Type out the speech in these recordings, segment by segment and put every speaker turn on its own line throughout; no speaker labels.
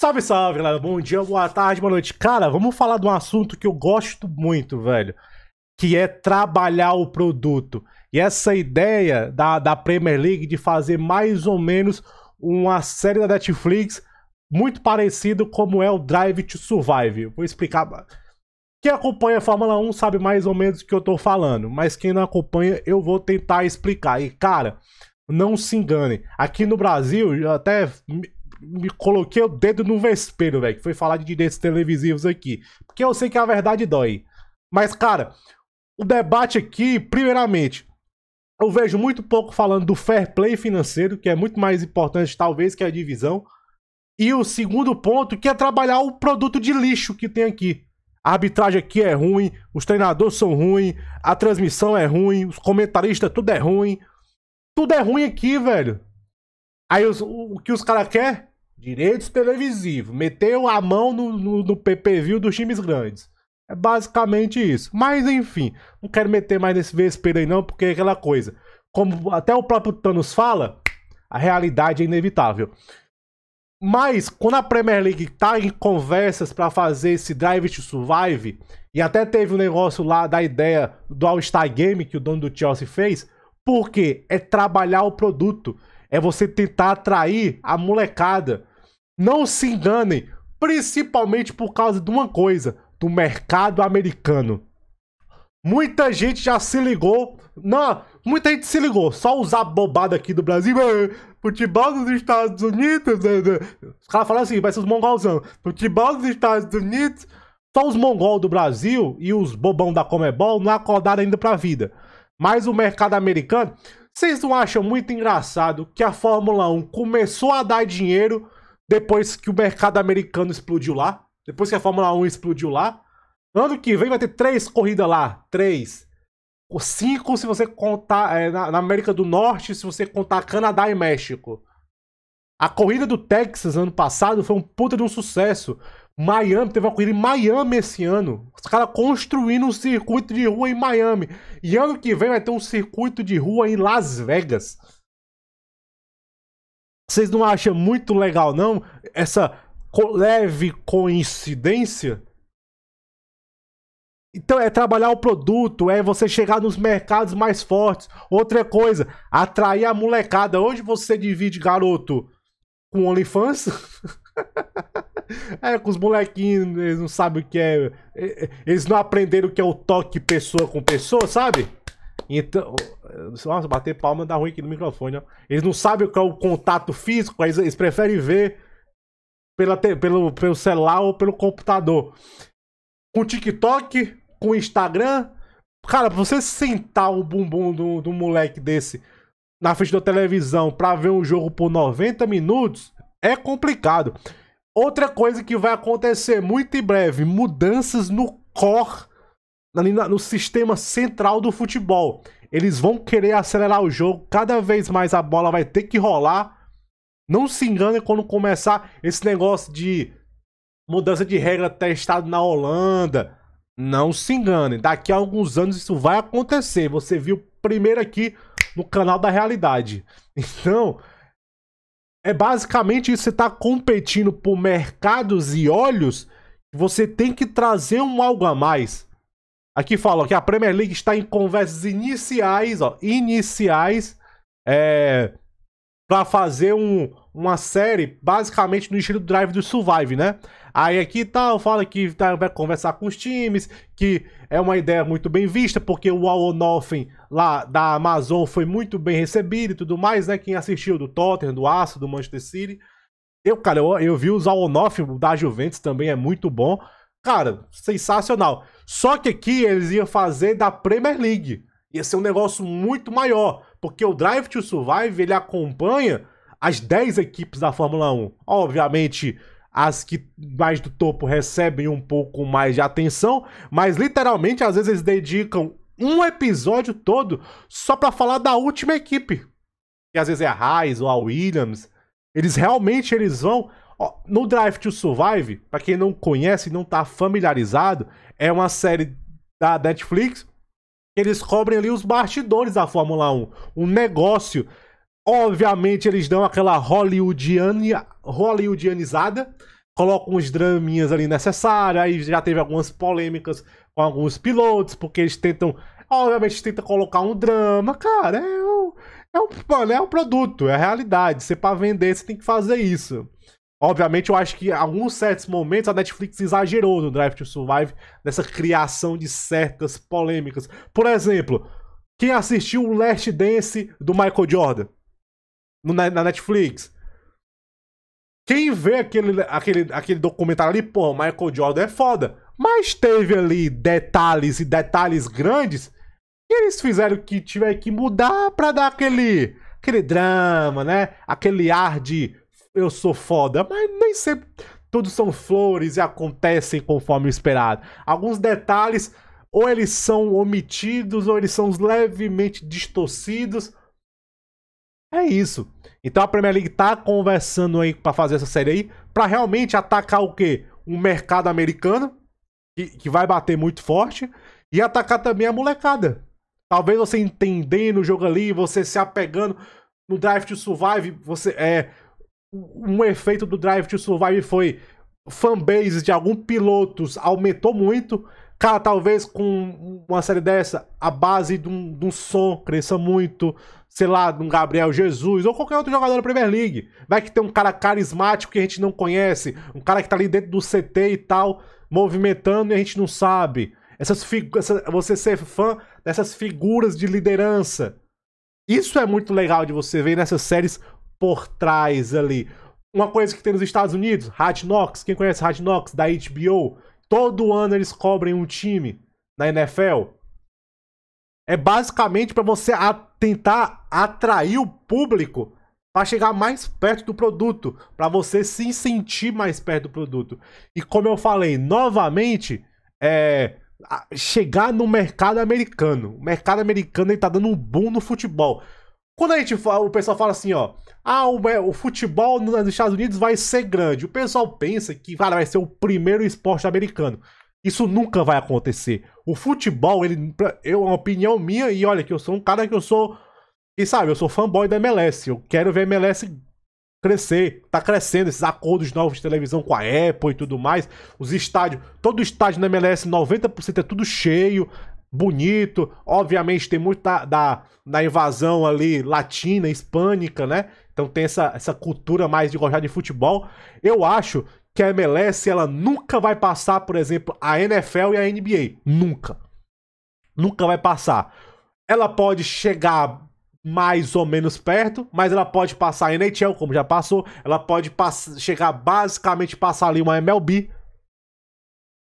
Salve, salve, galera. Bom dia, boa tarde, boa noite. Cara, vamos falar de um assunto que eu gosto muito, velho. Que é trabalhar o produto. E essa ideia da, da Premier League de fazer mais ou menos uma série da Netflix muito parecido como é o Drive to Survive. Vou explicar. Quem acompanha a Fórmula 1 sabe mais ou menos o que eu tô falando, mas quem não acompanha, eu vou tentar explicar. E, cara, não se engane. Aqui no Brasil, até me coloquei o dedo no vespeiro, velho, que foi falar de direitos televisivos aqui. Porque eu sei que a verdade dói. Mas, cara, o debate aqui, primeiramente, eu vejo muito pouco falando do fair play financeiro, que é muito mais importante, talvez, que a divisão. E o segundo ponto, que é trabalhar o produto de lixo que tem aqui. A arbitragem aqui é ruim, os treinadores são ruins, a transmissão é ruim, os comentaristas, tudo é ruim. Tudo é ruim aqui, velho. Aí os, o, o que os caras querem Direitos televisivos. Meteu a mão no, no, no PPV dos times grandes. É basicamente isso. Mas enfim, não quero meter mais nesse vespeiro aí não, porque é aquela coisa. Como até o próprio Thanos fala, a realidade é inevitável. Mas quando a Premier League tá em conversas para fazer esse Drive to Survive, e até teve o um negócio lá da ideia do All-Star Game que o dono do Chelsea fez, porque é trabalhar o produto é você tentar atrair a molecada. Não se enganem, principalmente por causa de uma coisa, do mercado americano. Muita gente já se ligou. Não, muita gente se ligou. Só usar bobada aqui do Brasil. Futebol dos Estados Unidos. Né, né. Os caras falam assim, vai ser os mongolzão. Futebol dos Estados Unidos. Só os mongol do Brasil e os bobão da Comebol não acordaram ainda pra vida. Mas o mercado americano, vocês não acham muito engraçado que a Fórmula 1 começou a dar dinheiro depois que o mercado americano explodiu lá? Depois que a Fórmula 1 explodiu lá? Ano que vem vai ter três corridas lá. Três. Ou cinco se você contar é, na, na, América do Norte, se você contar Canadá e México. A corrida do Texas ano passado foi um puta de um sucesso. Miami, teve uma corrida em Miami esse ano. Os caras construindo um circuito de rua em Miami. E ano que vem vai ter um circuito de rua em Las Vegas. Vocês não acham muito legal, não? Essa leve coincidência? Então é trabalhar o produto, é você chegar nos mercados mais fortes. Outra coisa, atrair a molecada. Hoje você divide garoto com OnlyFans? É, com os molequinhos, eles não sabem o que é, é, é. Eles não aprenderam o que é o toque pessoa com pessoa, sabe? Então. Nossa, bater palma dá ruim aqui no microfone, ó. Eles não sabem o que é o contato físico, eles, eles preferem ver pela, pelo, pelo celular ou pelo computador. Com TikTok, com Instagram. Cara, pra você sentar o bumbum do, do moleque desse na frente da televisão pra ver um jogo por 90 minutos é complicado. Outra coisa que vai acontecer muito em breve, mudanças no core, no sistema central do futebol. Eles vão querer acelerar o jogo, cada vez mais a bola vai ter que rolar. Não se engane quando começar esse negócio de mudança de regra testado na Holanda. Não se engane, daqui a alguns anos isso vai acontecer. Você viu primeiro aqui no canal da realidade. Então, é basicamente isso, você está competindo por mercados e olhos, você tem que trazer um algo a mais. Aqui fala que a Premier League está em conversas iniciais, ó, iniciais, é, para fazer um, uma série basicamente no estilo Drive do Survive, né? Aí aqui tal, fala que tá, vai conversar com os times, que é uma ideia muito bem vista, porque o Al lá da Amazon foi muito bem recebido e tudo mais, né? Quem assistiu do Tottenham, do Aço, do Manchester City. Eu, cara, eu, eu vi os Al da Juventus também, é muito bom. Cara, sensacional. Só que aqui eles iam fazer da Premier League. Ia ser um negócio muito maior, porque o Drive to Survive ele acompanha as 10 equipes da Fórmula 1. Obviamente, as que mais do topo recebem um pouco mais de atenção, mas literalmente às vezes eles dedicam um episódio todo só para falar da última equipe. Que às vezes é a Raiz ou a Williams. Eles realmente eles vão no Drive to Survive, para quem não conhece, não tá familiarizado, é uma série da Netflix que eles cobrem ali os bastidores da Fórmula 1, um negócio Obviamente, eles dão aquela hollywoodiana, hollywoodianizada, colocam os draminhas ali necessários, aí já teve algumas polêmicas com alguns pilotos, porque eles tentam, obviamente, tenta colocar um drama, cara, é um, é o mano, é o produto, é a realidade, você para vender, você tem que fazer isso. Obviamente, eu acho que em alguns certos momentos a Netflix exagerou no Drive to Survive nessa criação de certas polêmicas. Por exemplo, quem assistiu o Last Dance do Michael Jordan? na, na Netflix. Quem vê aquele, aquele, aquele documentário ali, pô, Michael Jordan é foda. Mas teve ali detalhes e detalhes grandes que eles fizeram que tiver que mudar pra dar aquele, aquele drama, né? Aquele ar de eu sou foda. Mas nem sempre todos são flores e acontecem conforme esperado. Alguns detalhes, ou eles são omitidos, ou eles são levemente distorcidos, é isso. Então a Premier League tá conversando aí para fazer essa série aí, para realmente atacar o quê? o mercado americano que, que vai bater muito forte e atacar também a molecada. Talvez você entendendo o jogo ali, você se apegando no Drive to Survive, você é um efeito do Drive to Survive foi fanbase de alguns pilotos aumentou muito Cara, talvez com uma série dessa, a base de um, de um som cresça muito, sei lá, de um Gabriel Jesus ou qualquer outro jogador da Premier League. Vai que tem um cara carismático que a gente não conhece, um cara que tá ali dentro do CT e tal, movimentando e a gente não sabe. Essas essa, você ser fã dessas figuras de liderança. Isso é muito legal de você ver nessas séries por trás ali. Uma coisa que tem nos Estados Unidos, Hard Knocks, quem conhece Hard Knocks da HBO? Todo ano eles cobrem um time na NFL. É basicamente para você a, tentar atrair o público para chegar mais perto do produto, para você se sentir mais perto do produto. E como eu falei, novamente, é, chegar no mercado americano. O mercado americano está dando um boom no futebol. Quando a gente fala, o pessoal fala assim, ó, ah, o, o, futebol nos Estados Unidos vai ser grande. O pessoal pensa que, cara, vai ser o primeiro esporte americano. Isso nunca vai acontecer. O futebol, ele, é uma opinião minha e olha que eu sou um cara que eu sou, e sabe, eu sou fanboy da MLS. Eu quero ver a MLS crescer, tá crescendo esses acordos novos de televisão com a Apple e tudo mais. Os estádios, todo estádio na MLS, 90% é tudo cheio bonito. Obviamente tem muito da, da, da, invasão ali latina, hispânica, né? Então tem essa, essa cultura mais de gostar de futebol. Eu acho que a MLS ela nunca vai passar, por exemplo, a NFL e a NBA. Nunca. Nunca vai passar. Ela pode chegar mais ou menos perto, mas ela pode passar a NHL, como já passou. Ela pode chegar basicamente passar ali uma MLB,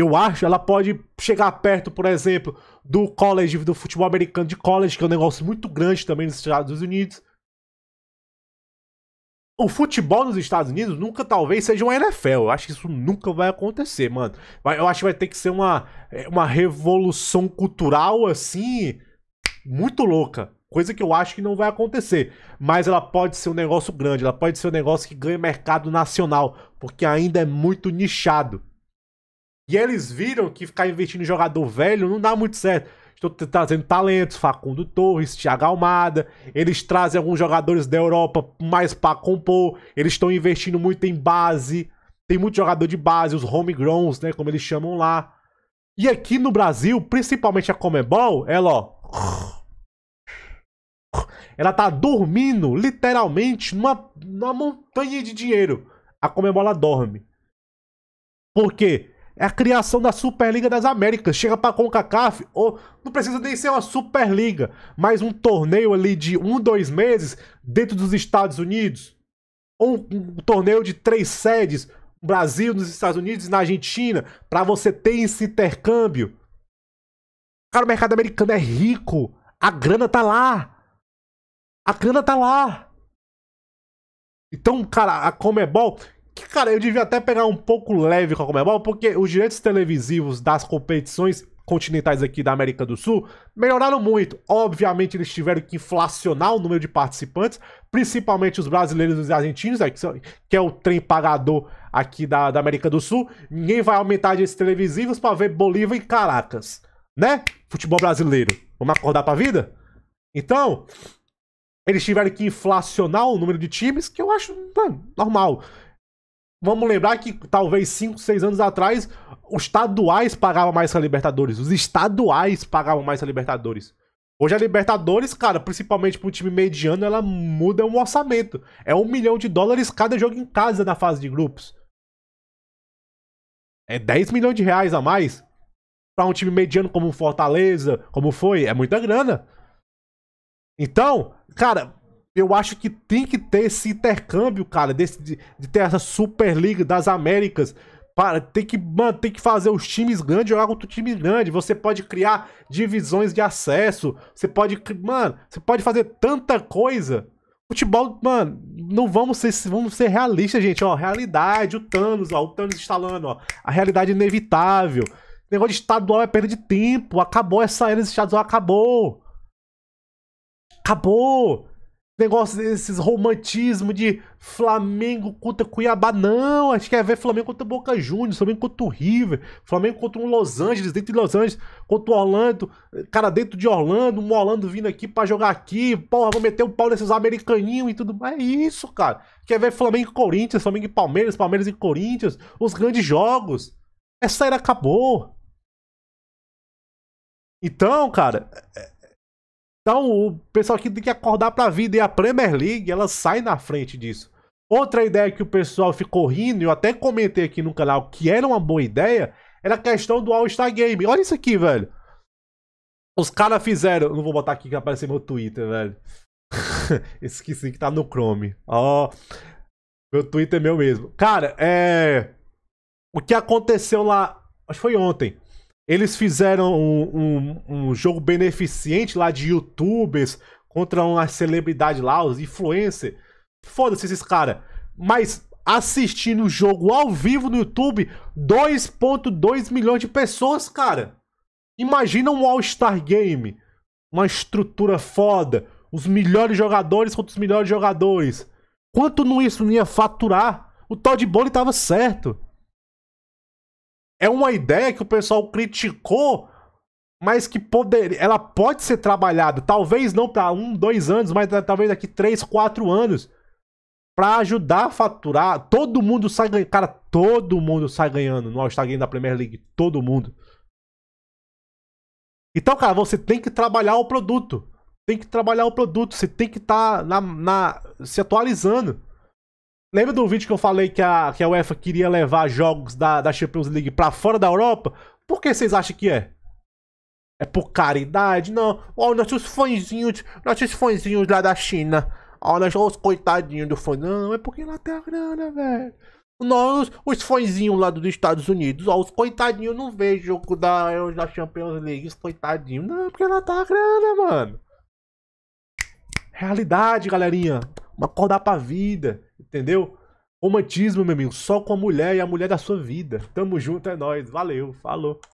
eu acho, ela pode chegar perto, por exemplo, do college, do futebol americano de college, que é um negócio muito grande também nos Estados Unidos. O futebol nos Estados Unidos nunca talvez seja um NFL. Eu acho que isso nunca vai acontecer, mano. Eu acho que vai ter que ser uma, é, uma revolução cultural, assim, muito louca. Coisa que eu acho que não vai acontecer. Mas ela pode ser um negócio grande, ela pode ser um negócio que ganha mercado nacional, porque ainda é muito nichado. E eles viram que ficar investindo em jogador velho não dá muito certo. Estou trazendo talentos, Facundo Torres, Thiago Almada. Eles trazem alguns jogadores da Europa mais para compor. Eles estão investindo muito em base. Tem muito jogador de base, os homegrowns, né? Como eles chamam lá. E aqui no Brasil, principalmente a Comebol, ela, ó. Ela tá dormindo, literalmente, numa, numa montanha de dinheiro. A Comebol ela dorme. Por quê? É a criação da Superliga das Américas. Chega pra CONCACAF, ou não precisa nem ser uma Superliga, mas um torneio ali de um, dois meses dentro dos Estados Unidos. Ou um, um torneio de três sedes, Brasil, nos Estados Unidos e na Argentina, para você ter esse intercâmbio. Cara, o mercado americano é rico. A grana tá lá. A grana tá lá. Então, cara, a Comebol que, cara, eu devia até pegar um pouco leve com a Comebol, porque os direitos televisivos das competições continentais aqui da América do Sul melhoraram muito. Obviamente, eles tiveram que inflacionar o número de participantes, principalmente os brasileiros e os argentinos, né, que é o trem pagador aqui da, da América do Sul. Ninguém vai aumentar direitos televisivos para ver Bolívia e Caracas, né? Futebol brasileiro. Vamos acordar pra vida? Então, eles tiveram que inflacionar o número de times, que eu acho mano, normal. Vamos lembrar que talvez 5, 6 anos atrás, os estaduais pagavam mais que a Libertadores. Os estaduais pagavam mais que a Libertadores. Hoje a Libertadores, cara, principalmente para um time mediano, ela muda um orçamento. É um milhão de dólares cada jogo em casa na fase de grupos. É 10 milhões de reais a mais. Para um time mediano como o Fortaleza, como foi, é muita grana. Então, cara, eu acho que tem que ter esse intercâmbio, cara, desse, de, de ter essa Superliga das Américas. Para, tem que, mano, tem que fazer os times grandes jogar contra o time grande. Você pode criar divisões de acesso. Você pode, mano, você pode fazer tanta coisa. Futebol, mano, não vamos ser, vamos ser realistas, gente, ó, realidade, o Thanos, ó, o Thanos instalando, ó, a realidade inevitável. O negócio de estadual é perda de tempo, acabou essa era dos estadual, acabou. Acabou negócio desses romantismo de Flamengo contra Cuiabá. Não, a gente quer é ver Flamengo contra Boca Juniors, Flamengo contra o River, Flamengo contra um Los Angeles, dentro de Los Angeles, contra o Orlando, cara dentro de Orlando, um Orlando vindo aqui para jogar aqui, porra, vou meter o um pau nesses americaninhos e tudo mais. É isso, cara. Quer ver Flamengo e Corinthians, Flamengo e Palmeiras, Palmeiras e Corinthians, os grandes jogos. Essa era acabou. Então, cara, é, é, então o pessoal aqui tem que acordar para a vida e a Premier League ela sai na frente disso. Outra ideia que o pessoal ficou rindo, eu até comentei aqui no canal que era uma boa ideia, era a questão do All-Star Game. Olha isso aqui, velho. Os caras fizeram. Não vou botar aqui que apareceu meu Twitter, velho. Esqueci que tá no Chrome. Ó. Oh, meu Twitter é meu mesmo. Cara, é. O que aconteceu lá. Acho que foi ontem. Eles fizeram um, um, um jogo beneficente lá de youtubers contra uma celebridade lá, os influencers. Foda-se esses caras. Mas assistindo o jogo ao vivo no YouTube, 2.2 milhões de pessoas, cara. Imagina um All-Star Game. Uma estrutura foda. Os melhores jogadores contra os melhores jogadores. Quanto não isso não ia faturar? O Todd Bowling tava certo é uma ideia que o pessoal criticou, mas que poder, ela pode ser trabalhada, talvez não para um, dois anos, mas talvez daqui três, quatro anos, para ajudar a faturar. Todo mundo sai ganhando, cara, todo mundo sai ganhando no All-Star Game da Premier League, todo mundo. Então, cara, você tem que trabalhar o produto. Tem que trabalhar o produto, você tem que estar tá na, na, se atualizando. Lembra do vídeo que eu falei que a, que a UEFA queria levar jogos da, da Champions League para fora da Europa? Por que vocês acham que é? É por caridade? Não. Ó, oh, nossos fãzinhos, nossos fãzinhos lá da China. Ó, oh, os coitadinhos do fã. Não, é porque lá tem a grana, velho. Nós, os fãzinhos lá dos Estados Unidos. Ó, os coitadinhos não vê jogo da, da Champions League. Os coitadinhos. Não, é porque lá tá a grana, mano. Realidade, galerinha. Uma acordar pra vida, entendeu? Romantismo, meu amigo, só com a mulher e a mulher da sua vida. Tamo junto, é nóis. Valeu, falou.